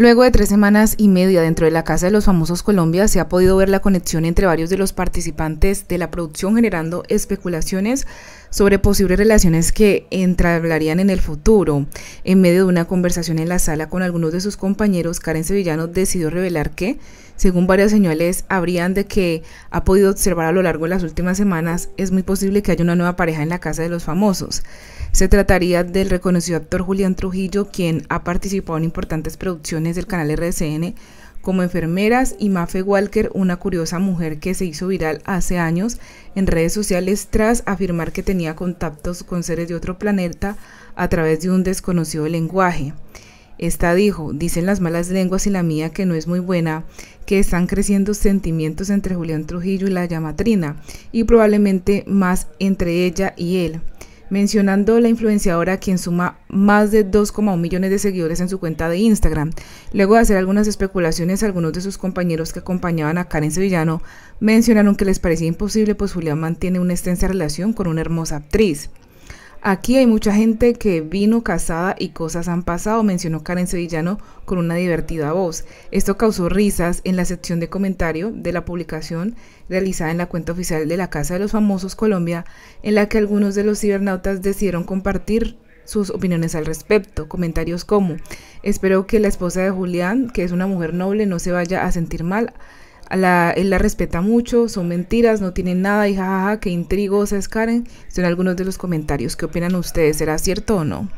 Luego de tres semanas y media dentro de la Casa de los Famosos Colombia, se ha podido ver la conexión entre varios de los participantes de la producción generando especulaciones sobre posibles relaciones que entrarían en el futuro. En medio de una conversación en la sala con algunos de sus compañeros, Karen Sevillano decidió revelar que, según varias señales habrían de que ha podido observar a lo largo de las últimas semanas, es muy posible que haya una nueva pareja en la Casa de los Famosos. Se trataría del reconocido actor Julián Trujillo, quien ha participado en importantes producciones del canal RCN como enfermeras y Mafe Walker, una curiosa mujer que se hizo viral hace años en redes sociales tras afirmar que tenía contactos con seres de otro planeta a través de un desconocido lenguaje. Esta dijo, dicen las malas lenguas y la mía que no es muy buena, que están creciendo sentimientos entre Julián Trujillo y la llamatrina, y probablemente más entre ella y él mencionando la influenciadora quien suma más de 2,1 millones de seguidores en su cuenta de Instagram. Luego de hacer algunas especulaciones, algunos de sus compañeros que acompañaban a Karen Sevillano mencionaron que les parecía imposible, pues Julián mantiene una extensa relación con una hermosa actriz. Aquí hay mucha gente que vino casada y cosas han pasado, mencionó Karen Sevillano con una divertida voz. Esto causó risas en la sección de comentario de la publicación realizada en la cuenta oficial de la Casa de los Famosos Colombia, en la que algunos de los cibernautas decidieron compartir sus opiniones al respecto, comentarios como, espero que la esposa de Julián, que es una mujer noble, no se vaya a sentir mal la, él la respeta mucho, son mentiras, no tienen nada y jajaja, qué intrigos, es Karen. Son algunos de los comentarios. ¿Qué opinan ustedes? ¿Será cierto o no?